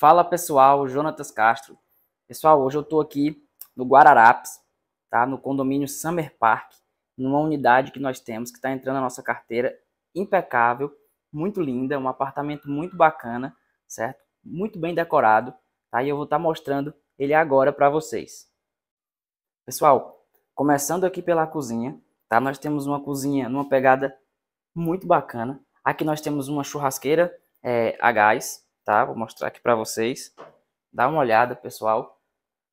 Fala pessoal, Jonatas Castro. Pessoal, hoje eu estou aqui no Guararapes, tá? no condomínio Summer Park, numa unidade que nós temos, que está entrando na nossa carteira, impecável, muito linda, um apartamento muito bacana, certo? Muito bem decorado, tá? E eu vou estar tá mostrando ele agora para vocês. Pessoal, começando aqui pela cozinha, tá? Nós temos uma cozinha numa pegada muito bacana. Aqui nós temos uma churrasqueira é, a gás, tá? Vou mostrar aqui para vocês. Dá uma olhada, pessoal,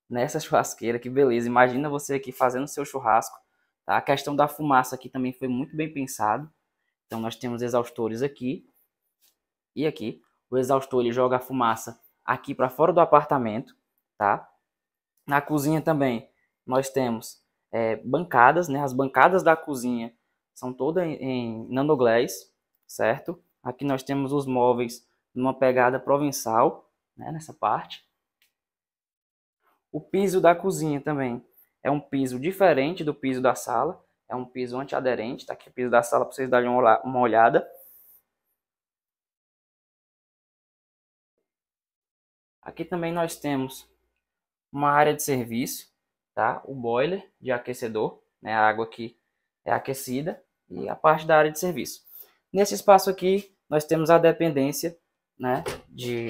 nessa churrasqueira, que beleza. Imagina você aqui fazendo seu churrasco, tá? A questão da fumaça aqui também foi muito bem pensado. Então nós temos exaustores aqui e aqui. O exaustor ele joga a fumaça aqui para fora do apartamento, tá? Na cozinha também nós temos é, bancadas, né? As bancadas da cozinha são todas em, em nanoglés, certo? Aqui nós temos os móveis numa pegada provençal, né, nessa parte. O piso da cozinha também é um piso diferente do piso da sala, é um piso antiaderente, tá aqui o piso da sala para vocês darem uma olhada. Aqui também nós temos uma área de serviço, tá? O boiler de aquecedor, né? A água aqui é aquecida e a parte da área de serviço. Nesse espaço aqui nós temos a dependência né, de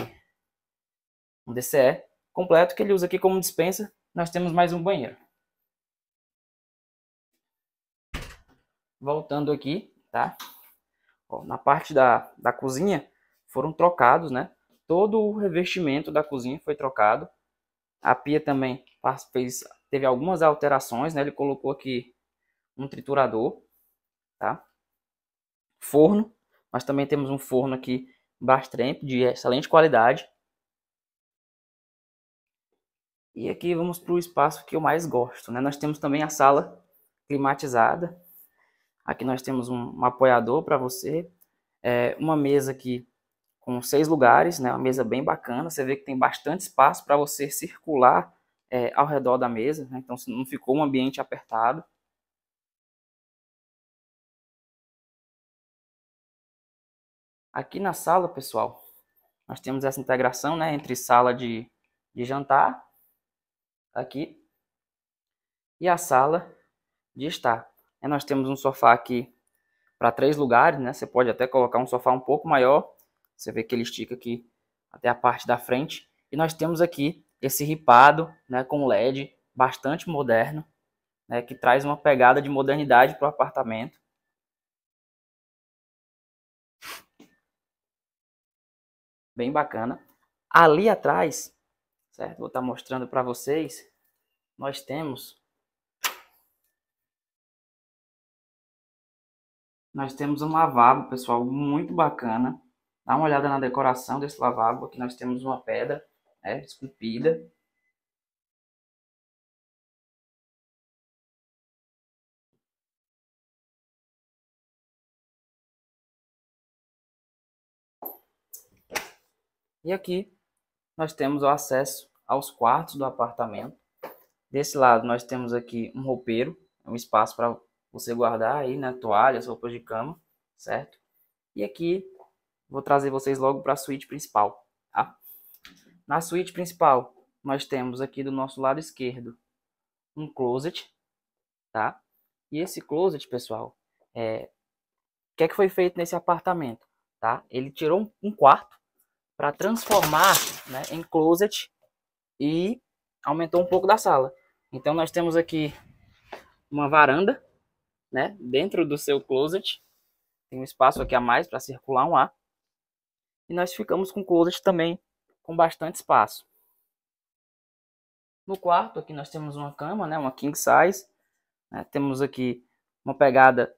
um DCE completo que ele usa aqui como dispensa. Nós temos mais um banheiro. Voltando aqui, tá? Ó, na parte da, da cozinha foram trocados, né? Todo o revestimento da cozinha foi trocado. A pia também fez, teve algumas alterações, né? Ele colocou aqui um triturador, tá? Forno. Nós também temos um forno aqui Brastemp de excelente qualidade. E aqui vamos para o espaço que eu mais gosto. Né? Nós temos também a sala climatizada. Aqui nós temos um, um apoiador para você. É, uma mesa aqui com seis lugares, né? uma mesa bem bacana. Você vê que tem bastante espaço para você circular é, ao redor da mesa. Né? Então não ficou um ambiente apertado. Aqui na sala, pessoal, nós temos essa integração né, entre sala de, de jantar, aqui, e a sala de estar. nós temos um sofá aqui para três lugares, né? Você pode até colocar um sofá um pouco maior. Você vê que ele estica aqui até a parte da frente. E nós temos aqui esse ripado, né, com LED, bastante moderno, né, que traz uma pegada de modernidade para o apartamento. bem bacana. Ali atrás, certo? Vou estar tá mostrando para vocês. Nós temos Nós temos um lavabo, pessoal, muito bacana. Dá uma olhada na decoração desse lavabo. Aqui nós temos uma pedra é esculpida. E aqui nós temos o acesso aos quartos do apartamento. Desse lado nós temos aqui um roupeiro, um espaço para você guardar aí, né, toalhas, roupas de cama, certo? E aqui vou trazer vocês logo para a suíte principal, tá? Na suíte principal nós temos aqui do nosso lado esquerdo um closet, tá? E esse closet, pessoal, é... o que é que foi feito nesse apartamento, tá? Ele tirou um quarto para transformar né, em closet e aumentou um pouco da sala. Então nós temos aqui uma varanda, né, dentro do seu closet. Tem um espaço aqui a mais para circular um ar. E nós ficamos com o closet também com bastante espaço. No quarto aqui nós temos uma cama, né, uma king size. Né, temos aqui uma pegada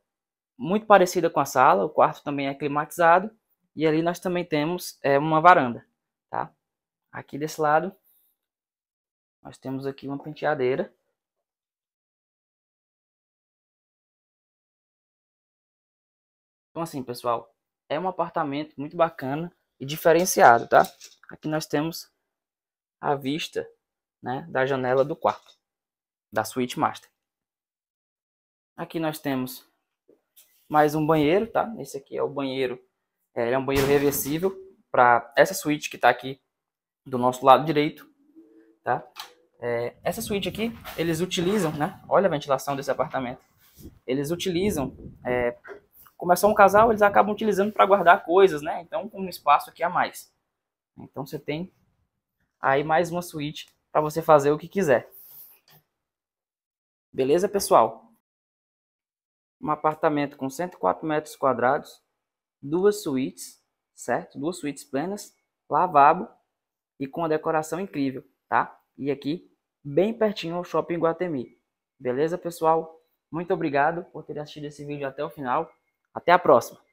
muito parecida com a sala. O quarto também é climatizado. E ali nós também temos é, uma varanda, tá? Aqui desse lado, nós temos aqui uma penteadeira. Então assim, pessoal, é um apartamento muito bacana e diferenciado, tá? Aqui nós temos a vista né, da janela do quarto, da suíte master. Aqui nós temos mais um banheiro, tá? Esse aqui é o banheiro é, ele é um banheiro reversível para essa suíte que está aqui do nosso lado direito, tá? É, essa suíte aqui, eles utilizam, né? Olha a ventilação desse apartamento. Eles utilizam, é, como é só um casal, eles acabam utilizando para guardar coisas, né? Então, com um espaço aqui a mais. Então, você tem aí mais uma suíte para você fazer o que quiser. Beleza, pessoal? Um apartamento com 104 metros quadrados, duas suítes, certo? Duas suítes plenas, lavabo e com uma decoração incrível, tá? E aqui, bem pertinho ao Shopping Guatemi. Beleza, pessoal? Muito obrigado por ter assistido esse vídeo até o final. Até a próxima!